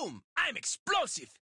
Boom! I'm explosive!